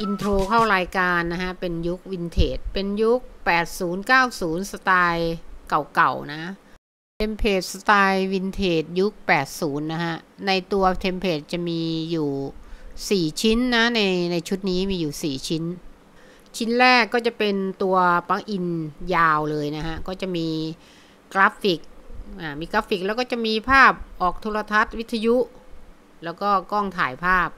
อินโทรเข้ารายการนะฮะเป็นยุควินเทจ เป็นยุค 80-90 สไตล์เก่าๆนะเทมเพลตสไตล์วินเทจยุค80นะฮะในตัวเทมเพลตจะมีอยู่ 4 ชิ้นนะในในชุดนี้มีอยู่ 4 ชิ้น ชิ้นแรกก็จะเป็นตัวปังอินยาวเลยนะฮะ ก็จะมีกราฟิกมีกราฟิกแล้วก็จะมีภาพออกโทรทัศน์ วิทยุ แล้วก็กล้องถ่ายภาพ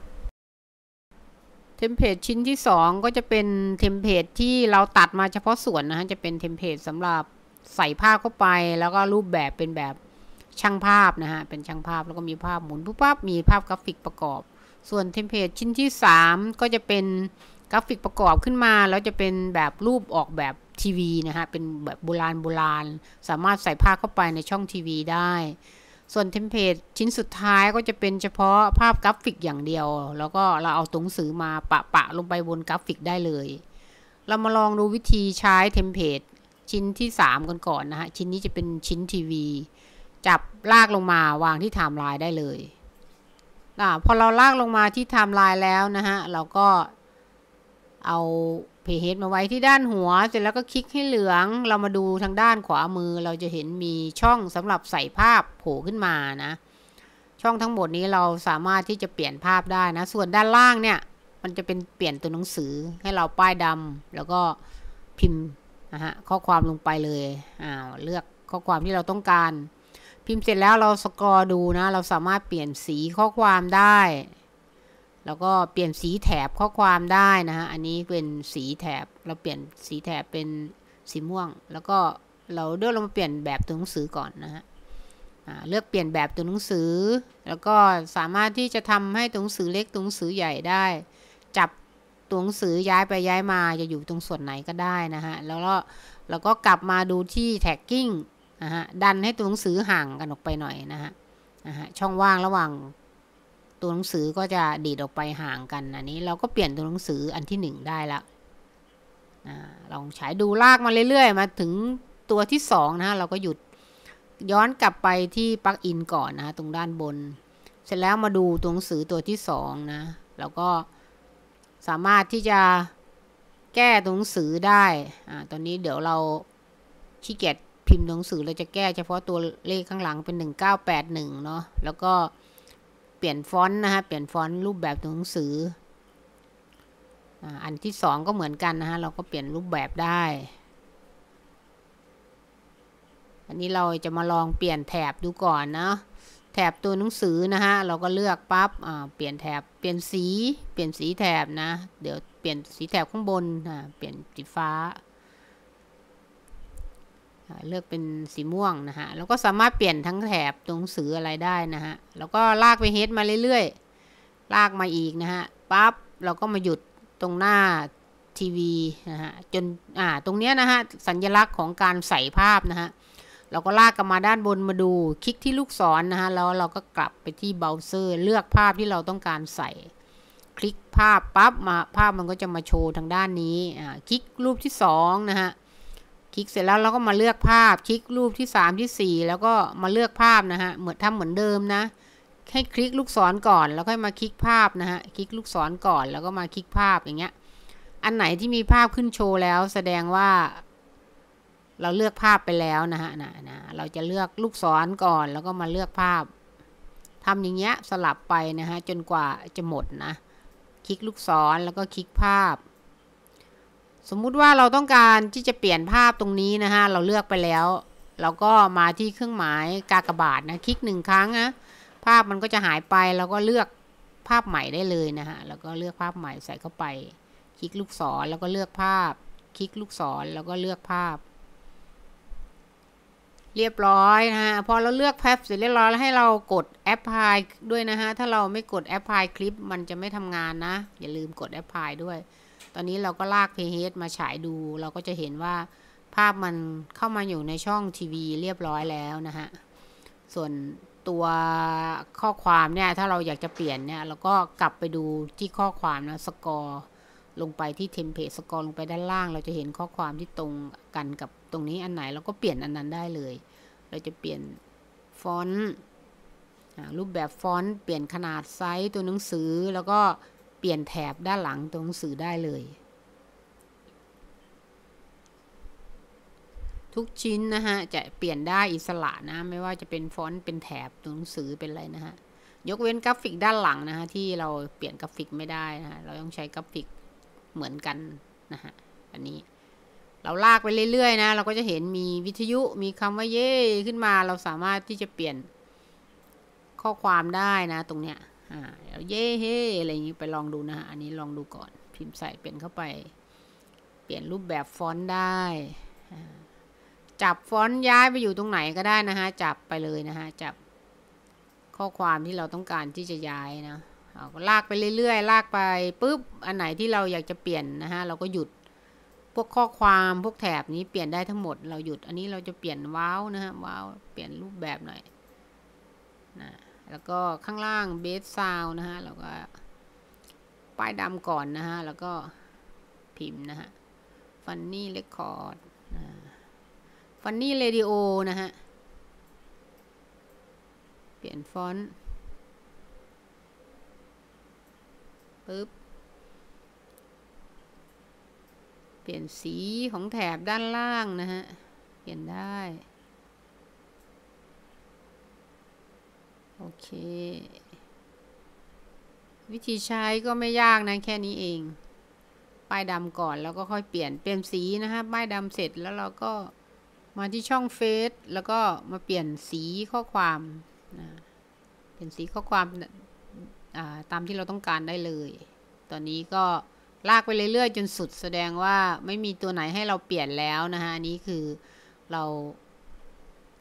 ทมเพลตชิ้นที่ 2 ก็จะเป็น เทมเพลตที่เราตัดมาเฉพาะส่วนนะฮะจะเป็นเทมเพลตสำหรับใส่ภาพเข้าไป แล้วก็รูปแบบเป็นแบบช่างภาพนะฮะเป็นช่างภาพแล้วก็มีภาพหมุนปุ๊บปั๊บมีภาพกราฟิกประกอบ ส่วนเทมเพลตชิ้นที่ 3 ก็จะเป็นกราฟิกประกอบขึ้นมาแล้วจะเป็นแบบรูปออกแบบทีวีนะฮะเป็นแบบโบราณโบราณ สามารถใส่ภาพเข้าไปในช่องทีวี ได้ส่วนเทมเพลตชิ้นสุดท้ายก็จะเป็นเฉพาะภาพกราฟิกอย่างเดียว แล้วก็เราเอาตรนงสือมาปะปะลงไปบนกราฟิกได้เลย เรามาลองดูวิธีใช้เทมเพลตชิ้นที่ 3 กันก่อนนะฮะชิ้นนี้จะเป็นชิ้นทีวี จับลากลงมาวางที่ไทม์ไลน์ได้เลยอพอเราลากลงมาที่ไทม์ไลน์แล้วนะฮะเราก็เอาเพเฮดมาไว้ที่ด้านหัวเสร็จแล้วก็คลิกให้เหลือง เรามาดูทางด้านขวามือเราจะเห็นมีช่องสำหรับใส่ภาพโผล่ขึ้นมานะ ช่องทั้งหมดนี้เราสามารถที่จะเปลี่ยนภาพได้นะ ส่วนด้านล่างเนี่ย มันจะเป็นเปลี่ยนตัวหนังสือให้เราป้ายดำแล้วก็พิมพ์นะฮะข้อความลงไปเลยอ้าวเลือกข้อความที่เราต้องการ พิมพ์เสร็จแล้วเราสกอร์ดูนะ เราสามารถเปลี่ยนสีข้อความได้แล้วก็เปลี่ยนสีแถบข้อความได้นะฮะ อันนี้เป็นสีแถบ เราเปลี่ยนสีแถบเป็นสีม่วง แล้วก็เราเดือกลงมาเปลี่ยนแบบตัวหนังสือก่อนนะฮะเลือกเปลี่ยนแบบตัวหนังสือ แล้วก็สามารถที่จะทำให้ตัวหนังสือเล็กตัวหนังสือใหญ่ได้ จับตัวหนังสือย้ายไปย้ายมาจะอยู่ตรงส่วนไหนก็ได้นะฮะแล้วก็เราก็กลับมาดูที่แท็กกิ้งนะฮะดันให้ตัวหนังสือห่างกันออกไปหน่อยนะฮะช่องว่างระหว่างตัวหนังสือก็จะดีดออกไปห่างกันอันนี้ เราก็เปลี่ยนตัวหนังสืออันที่หนึ่งได้ละลองใช้ดูลากมาเรื่อยๆมาถึงตัวที่สองนะเราก็หยุดย้อนกลับไปที่ปลั๊กอินก่อนนะตรงด้านบน เสร็จแล้วมาดูตัวหนังสือตัวที่สองนะเราก็สามารถที่จะแก้ตัวหนังสือได้อ่าตอนนี้เดี๋ยวเราขี้เกียจพิมพ์หนังสือเราจะแก้เฉพาะตัวเลขข้างหลังเป็น1981เนาะแล้วก็ปลี่ยนฟอนต์นะคะ เปลี่ยนฟอนต์รูปแบบหนังสือ อันที่สองก็เหมือนกันนะคะเราก็เปลี่ยนรูปแบบได้ อันนี้เราจะมาลองเปลี่ยนแถบดูก่อนนะแถบตัวหนังสือนะคะเราก็เลือกปับ๊บเปลี่ยนแถบ เปลี่ยนสี เปลี่ยนสีแถบนะ เดี๋ยวเปลี่ยนสีแถบข้างบนเปลี่ยนสีฟ้าเลือกเป็นสีม่วงนะฮะ แล้วก็สามารถเปลี่ยนทั้งแถบตรงสืออะไรได้นะฮะ แล้วก็ลากไปเฮดมาเรื่อยๆ ลากมาอีกนะฮะ ปั๊บเราก็มาหยุดตรงหน้าทีวีนะฮะ จนอ่าตรงเนี้ยนะฮะสัญญลักษณ์ของการใส่ภาพนะฮะ เราก็ลากกันมาด้านบนมาดู คลิกที่ลูกศรนนะฮะ แล้วเราก็กลับไปที่เบราว์เซอร์เลือกภาพที่เราต้องการใส่ คลิกภาพปั๊บมาภาพมันก็จะมาโชว์ทางด้านนี้อ่าคลิกรูปที่2นะฮะคลิกเสร็จแล้วเราก็มาเลือกภาพคลิกรูปที่3ที่4 แล้วก็มาเลือกภาพนะฮะเหมือนทำเหมือนเดิมนะให้คลิกลูกศรก่อน แล้วค่อยมาคลิกภาพนะฮะคลิกลูกศรก่อนแล้วก็มาคลิกภาพอย่างเงี้ยอันไหนที่มีภาพขึ้นโชว์แล้วแสดงว่าเราเลือกภาพไปแล้วนะฮะนะนะเราจะเลือกลูกศรก่อน แล้วก็มาเลือกภาพทำอย่างเงี้ยสลับไปนะฮะจนกว่าจะหมด นะคลิกลูกศรแล้วก็คลิกภาพสมมุติว่าเราต้องการที่จะเปลี่ยนภาพตรงนี้นะฮะเราเลือกไปแล้ว เราก็มาที่เครื่องหมายกากบาทนะคลิกหนึ่งครั้งนะภาพมันก็จะหายไปเราก็เลือกภาพใหม่ได้เลยนะฮะแล้วก็เลือกภาพใหม่ใส่เข้าไปคลิกลูกศร แล้วก็เลือกภาพ คลิกลูกศรแล้วก็เลือกภาพ เรียบร้อยนะฮะ พอเราเลือกพ็บเสร็จเรียบร้อยแล้วให้เรากดแอปพลายด้วยนะฮะถ้าเราไม่กดแอปพลายคลิปมันจะไม่ทำงานนะ อย่าลืมกดแอปพลายด้วยตอนนี้เราก็ลาก pH มาฉายดูเราก็จะเห็นว่าภาพมันเข้ามาอยู่ในช่องทีวีเรียบร้อยแล้วนะฮะ ส่วนตัวข้อความเนี่ยถ้าเราอยากจะเปลี่ยนเนี่ยเราก็กลับไปดูที่ข้อความนะสกอร์ลงไปที่เทมเพลตสกอร์ลงไปด้านล่าง เราจะเห็นข้อความที่ตรงกันกับตรงนี้อันไหน เราก็เปลี่ยนอันนั้นได้เลย เราจะเปลี่ยนฟอนต์รูปแบบฟอนต์เปลี่ยนขนาดไซส์ตัวหนังสือแล้วก็ปลี่ยนแถบด้านหลังตรงสื่อได้เลย ทุกชิ้นนะฮะจะเปลี่ยนได้อิสระนะไม่ว่าจะเป็นฟอนต์เป็นแถบตัวหนังสือเป็นอะไรนะฮะยกเว้นกราฟิกด้านหลังนะฮะที่เราเปลี่ยนกราฟิกไม่ได้นะฮะเราต้องใช้กราฟิกเหมือนกันนะฮะ อันนี้ เราลากไปเรื่อยๆนะเราก็จะเห็นมีวิทยุมีคำว่าเย่ขึ้นมาเราสามารถที่จะเปลี่ยนข้อความได้นะตรงเนี้ยอ่าเย่เฮอะไรอย่างนี้ไปลองดูนะฮะอันนี้ลองดูก่อนพิมพ์ใส่เปลี่ยนเข้าไป เปลี่ยนรูปแบบฟอนต์ได้จับฟอนต์ย้ายไปอยู่ตรงไหนก็ได้นะฮะจับไปเลยนะฮะจับข้อความที่เราต้องการที่จะย้ายนะเราก็ลากไปเรื่อยๆลากไปปุ๊บอันไหนที่เราอยากจะเปลี่ยนนะฮะเราก็หยุดพวกข้อความพวกแถบนี้เปลี่ยนได้ทั้งหมด เราหยุดอันนี้เราจะเปลี่ยนว้าวนะฮะว้าวเปลี่ยนรูปแบบหน่อยนะแล้วก็ ข้างล่างเบสซาวนะฮะ แล้วก็ป้ายดำก่อนนะฮะ แล้วก็ พิมพ์นะฮะฟันนี่เรคคอร์ดฟันนี่เรดิโอนะฮะ เปลี่ยนฟอนต์ปึ๊บ เปลี่ยนสีของแถบด้านล่างนะฮะเปลี่ยนได้โอเค วิธีใช้ก็ไม่ยากนะแค่นี้เองป้ายดำก่อนแล้วก็ค่อยเปลี่ยนเปลี่ยนสีนะคะป้ายดำเสร็จแล้วเราก็มาที่ช่องเฟซแล้วก็มาเปลี่ยนสีข้อความ นะ เปลี่ยนสีข้อความตามที่เราต้องการได้เลย ตอนนี้ก็ ลากไปเรื่อยๆ จนสุด แสดงว่าไม่มีตัวไหนให้เราเปลี่ยนแล้วนะคะนี้คือเรา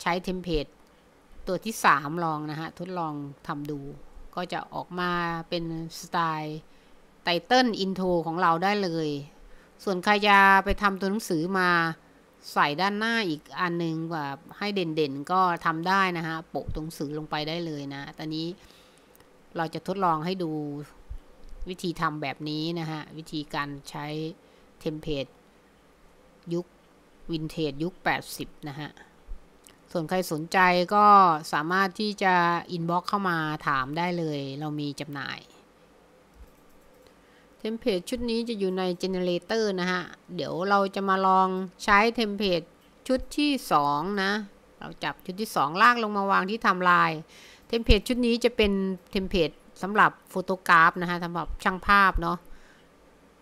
ใช้เทมเพลตตัวที่ 3 ลอง นะฮะ ทดลองทำดู ก็จะออกมาเป็นสไตล์ไตเติลอินโทรของเราได้เลย ส่วนใครจะไปทำตัวหนังสือมาใส่ด้านหน้าอีกอันนึงแบบให้เด่นๆก็ทำได้นะฮะ โปะตรงสือลงไปได้เลยนะ ตอนนี้เราจะทดลองให้ดูวิธีทำแบบนี้นะฮะ วิธีการใช้เทมเพลตยุควินเทจยุค 80 นะฮะส่วนใครสนใจก็สามารถที่จะอินบ็อกเข้ามาถามได้เลย เรามีจำหน่ายเทมเพลตชุดนี้จะอยู่ในเจเนเรเตอร์นะฮะ เดี๋ยวเราจะมาลองใช้เทมเพลตชุดที่ 2 นะ เราจับชุดที่ 2 ลากลงมาวางที่ทำลายเทมเพลตชุดนี้จะเป็นเทมเพลตสำหรับโฟโตกราฟนะฮะสำหรับช่างภาพเนาะ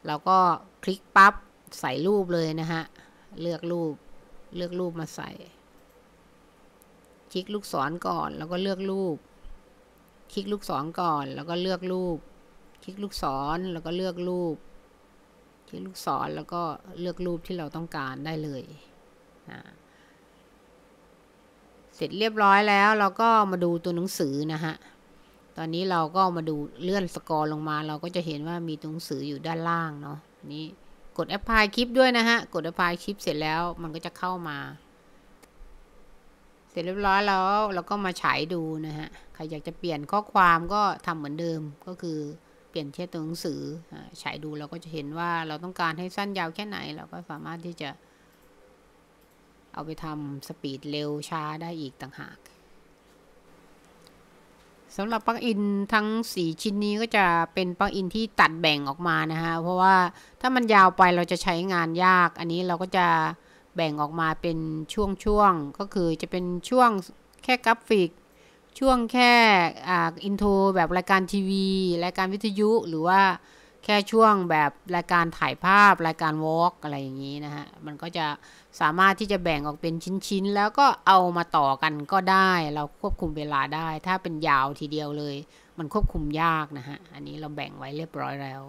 เราก็คลิกปั๊บ ใส่รูปเลยนะฮะ เลือกรูปเลือกรูปมาใส่คลิกลูกศรก่อนแล้วก็เลือกรูป คลิกลูกศรก่อนแล้วก็เลือกรูป คลิกลูกศรแล้วก็เลือกรูป คลิกลูกศรแล้วก็เลือกรูปที่เราต้องการได้เลย เสร็จเรียบร้อยแล้ว เราก็มาดูตัวหนังสือนะฮะ ตอนนี้เราก็มาดูเลื่อนสกอร์ลงมา เราก็จะเห็นว่ามีตัวหนังสืออยู่ด้านล่างเนาะ นี้กดแอปพลายคลิปด้วยนะฮะ กดแอปพลายคลิปเสร็จแล้วมันก็จะเข้ามาเสร็จเรียบร้อยแล้วเราก็มาฉายดูนะฮะใครอยากจะเปลี่ยนข้อความก็ทำเหมือนเดิมก็คือเปลี่ยนแค่ตัวหนังสือฉายดูเราก็จะเห็นว่าเราต้องการให้สั้นยาวแค่ไหนเราก็สามารถที่จะ เอาไปทำสปีดเร็วช้าได้อีกต่างหากสำหรับปลั๊กอินทั้ง 4 ชิ้นนี้ก็จะเป็นปลั๊กอินที่ตัดแบ่งออกมานะฮะเพราะว่าถ้ามันยาวไปเราจะใช้งานยากอันนี้เราก็จะแบ่งออกมาเป็นช่วงๆ ก็คือจะเป็นช่วงแค่กราฟิกช่วงแค่อินโทรแบบรายการทีวีรายการวิทยุหรือว่า แค่ช่วงแบบรายการถ่ายภาพรายการวอล์กอะไรอย่างนี้นะฮะมันก็จะสามารถที่จะแบ่งออกเป็นชิ้นๆ แล้วก็เอามาต่อกันก็ได้ เราควบคุมเวลาได้ ถ้าเป็นยาวทีเดียวเลย มันควบคุมยากนะฮะอันนี้เราแบ่งไว้เรียบร้อยแล้ว